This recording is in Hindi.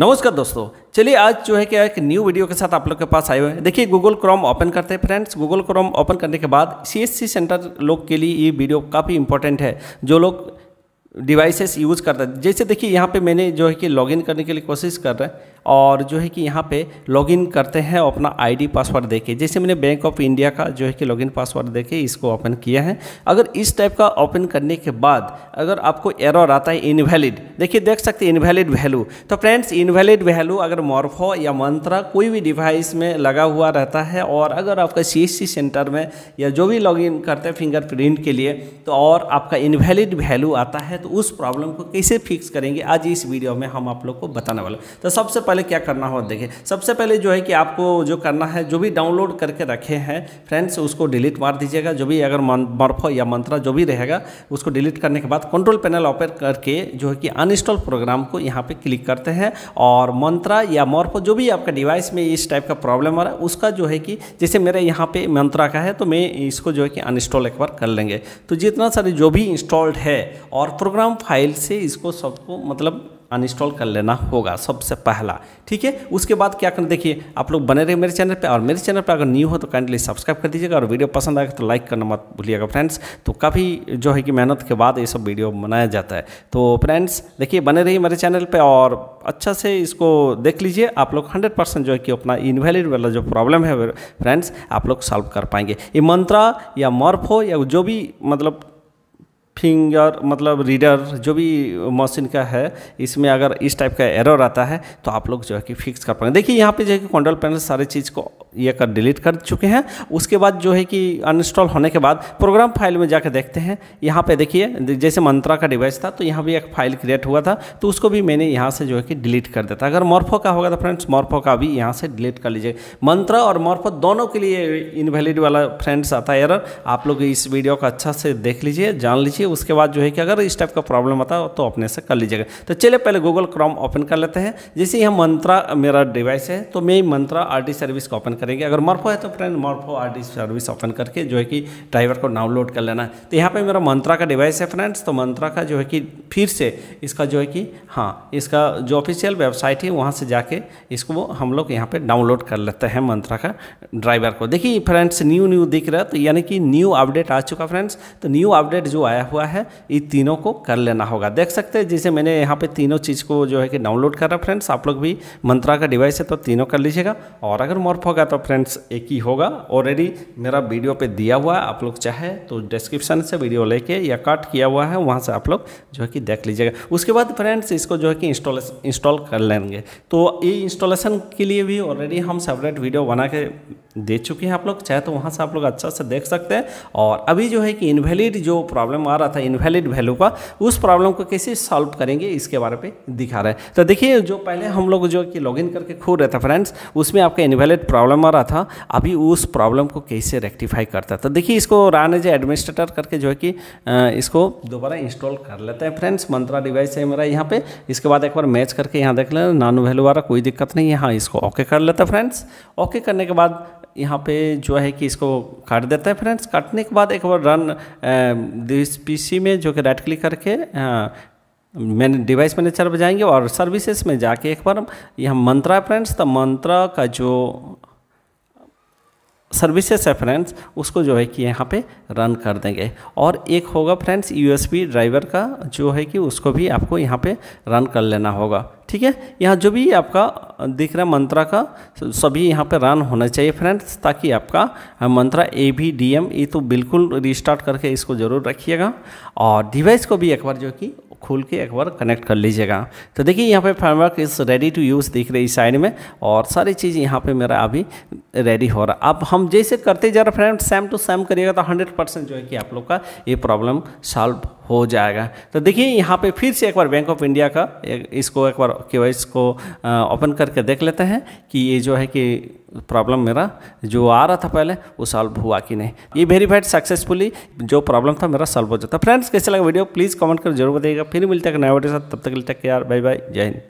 नमस्कार दोस्तों चलिए आज जो है क्या एक न्यू वीडियो के साथ आप लोग के पास आए हुए हैं देखिए गूगल क्रोम ओपन करते हैं फ्रेंड्स गूगल क्रोम ओपन करने के बाद सी सेंटर लोग के लिए ये वीडियो काफ़ी इंपॉर्टेंट है जो लोग डिवाइसेस यूज़ करता है जैसे देखिए यहाँ पे मैंने जो है कि लॉगिन करने के लिए कोशिश कर रहा है और जो है कि यहाँ पे लॉगिन करते हैं अपना आईडी पासवर्ड देके जैसे मैंने बैंक ऑफ इंडिया का जो है कि लॉगिन पासवर्ड देके इसको ओपन किया है अगर इस टाइप का ओपन करने के बाद अगर आपको एरर आता है इनवैलिड देखिए देख सकते हैं इनवैलिड वैल्यू तो फ्रेंड्स इनवैलिड वैल्यू अगर मॉर्फो या मंत्रा कोई भी डिवाइस में लगा हुआ रहता है और अगर आपका सी सेंटर में या जो भी लॉगिन करते हैं फिंगरप्रिंट के लिए तो और आपका इनवैलिड वैल्यू आता है तो तो उस प्रॉब्लम को कैसे फिक्स करेंगे आज इस वीडियो में हम आप लोग को बताने वाले तो सबसे पहले क्या करना हो देखिए सबसे पहले जो है कि आपको जो करना है जो भी डाउनलोड करके रखे हैं फ्रेंड्स उसको डिलीट मार दीजिएगा जो भी अगर मर्फो या मंत्रा जो भी रहेगा उसको डिलीट करने के बाद कंट्रोल पैनल ऑपर करके जो है कि अनइंस्टॉल प्रोग्राम को यहाँ पर क्लिक करते हैं और मंत्रा या मर्फ जो भी आपका डिवाइस में इस टाइप का प्रॉब्लम आ रहा है उसका जो है कि जैसे मेरे यहाँ पे मंत्रा का है तो मैं इसको जो है कि अनइंस्टॉल एक बार कर लेंगे तो जितना सारे जो भी इंस्टॉल्ड है और प्रोग्राम फाइल से इसको सबको मतलब अनइंस्टॉल कर लेना होगा सबसे पहला ठीक है उसके बाद क्या करना देखिए आप लोग बने रहे मेरे चैनल पे और मेरे चैनल पे अगर न्यू हो तो काइंडली सब्सक्राइब कर दीजिएगा और वीडियो पसंद आएगा तो लाइक करना मत भूलिएगा फ्रेंड्स तो काफ़ी जो है कि मेहनत के बाद ये सब वीडियो बनाया जाता है तो फ्रेंड्स देखिए बने रहिए मेरे चैनल पर और अच्छा से इसको देख लीजिए आप लोग हंड्रेड जो है कि अपना इनवैलिड वाला जो प्रॉब्लम है फ्रेंड्स आप लोग सॉल्व कर पाएंगे ये मंत्रा या मर्फ हो या जो भी मतलब फिंगर मतलब रीडर जो भी मशीन का है इसमें अगर इस टाइप का एरर आता है तो आप लोग जो है कि फिक्स कर पाएंगे देखिए यहाँ पे जो है कि कंट्रोल पैनल सारे चीज़ को ये कर डिलीट कर चुके हैं उसके बाद जो है कि अनइंस्टॉल होने के बाद प्रोग्राम फाइल में जाकर देखते हैं यहाँ पे देखिए जैसे मंत्रा का डिवाइस था तो यहाँ भी एक फाइल क्रिएट हुआ था तो उसको भी मैंने यहाँ से जो है कि डिलीट कर देता अगर मॉर्फो का होगा तो फ्रेंड्स मॉर्फो का भी यहाँ से डिलीट कर लीजिए मंत्रा और मॉर्फो दोनों के लिए इनवैलिड वाला फ्रेंड्स आता है एरर आप लोग इस वीडियो को अच्छा से देख लीजिए जान लीजिए उसके बाद जो है कि अगर इस टाइप का प्रॉब्लम आता हो तो अपने से कर लीजिएगा तो चलिए पहले गूगल क्रॉम ओपन कर लेते हैं जैसे यह मंत्रा मेरा डिवाइस है तो मैं मंत्रा आर सर्विस को ओपन करेंगे अगर मर्फो है तो friend Morpho R service open करके जो है कि ड्राइवर को डाउनलोड कर लेना तो यहाँ पर मेरा मंत्रा का डिवाइस है फ्रेंड्स तो मंत्रा का जो है कि फिर से इसका जो है कि हाँ इसका जो ऑफिशियल वेबसाइट है वहाँ से जाके इसको हम लोग यहाँ पर डाउनलोड कर लेते हैं मंत्रा का ड्राइवर को देखिए फ्रेंड्स न्यू न्यू दिख रहा है तो यानी कि न्यू अपडेट आ चुका फ्रेंड्स तो न्यू अपडेट जो आया हुआ हुआ है ये तीनों को कर लेना होगा देख सकते हैं जैसे मैंने यहाँ पे तीनों चीज़ को जो है कि डाउनलोड करा फ्रेंड्स आप लोग भी मंत्रा का डिवाइस है तो तीनों कर लीजिएगा और अगर मॉर्फ होगा तो फ्रेंड्स एक ही होगा ऑलरेडी मेरा वीडियो पर दिया हुआ है आप लोग चाहे तो डिस्क्रिप्शन से वीडियो लेके या कट किया हुआ है वहाँ से आप लोग जो है कि देख लीजिएगा उसके बाद फ्रेंड्स इसको जो है कि इंस्टॉलेशन इंस्टॉल कर लेंगे तो ये इंस्टॉलेशन के लिए भी ऑलरेडी हम सेपरेट वीडियो बना के दे चुके हैं आप लोग चाहे तो वहाँ से आप लोग अच्छा से देख सकते हैं और अभी जो है कि इनवैलिड जो प्रॉब्लम आ रहा था इनवैलिड वैल्यू का उस प्रॉब्लम को कैसे सॉल्व करेंगे इसके बारे में दिखा रहे हैं तो देखिए जो पहले हम लोग जो कि लॉगिन करके खो रहे थे फ्रेंड्स उसमें आपका इनवैलिड प्रॉब्लम आ रहा था अभी उस प्रॉब्लम को कैसे रेक्टिफाई करता है तो देखिए इसको रान जी एडमिनिस्ट्रेटर करके जो है कि इसको दोबारा इंस्टॉल कर लेते हैं फ्रेंड्स मंत्रा डिवाइस है मेरा यहाँ पर इसके बाद एक बार मैच करके यहाँ देख लेना नानू वैल्यू वाला कोई दिक्कत नहीं है हाँ इसको ओके कर लेते हैं फ्रेंड्स ओके करने के बाद यहाँ पे जो है कि इसको काट देते हैं फ्रेंड्स काटने के बाद एक बार रन दिस पीसी में जो कि राइट क्लिक करके मैंने डिवाइस मैनेजर पर जाएंगे और सर्विसेज में जाके एक बार यहाँ मंत्रा फ्रेंड्स तो मंत्रा का जो सर्विसेस है फ्रेंड्स उसको जो है कि यहाँ पे रन कर देंगे और एक होगा फ्रेंड्स यूएसबी ड्राइवर का जो है कि उसको भी आपको यहाँ पे रन कर लेना होगा ठीक है यहाँ जो भी आपका दिख रहा है मंत्रा का सभी यहाँ पे रन होना चाहिए फ्रेंड्स ताकि आपका Mantra A B D M ये तो बिल्कुल रिस्टार्ट करके इसको ज़रूर रखिएगा और डिवाइस को भी एक बार जो कि खोल के एक बार कनेक्ट कर लीजिएगा तो देखिए यहाँ पे framework is ready to use दिख रही साइड में और सारी चीज़ यहाँ पे मेरा अभी रेडी हो रहा अब हम जैसे करते जा रहे फ्रेंड सेम टू सेम करिएगा तो हंड्रेड परसेंट जो है कि आप लोग का ये प्रॉब्लम सॉल्व हो जाएगा तो देखिए यहाँ पे फिर से एक बार बैंक ऑफ इंडिया का इसको एक बार के को ओपन करके देख लेते हैं कि ये जो है कि प्रॉब्लम मेरा जो आ रहा था पहले वो सॉल्व हुआ कि नहीं ये वेरीफाइड सक्सेसफुली जो प्रॉब्लम था मेरा सॉल्व हो जाता फ्रेंड्स कैसे लगा वीडियो प्लीज़ कमेंट कर जरूर बताइएगा फिर मिलते हैं नया वीडियो साथ तब तक लेते यार बाय बाय जय हिंद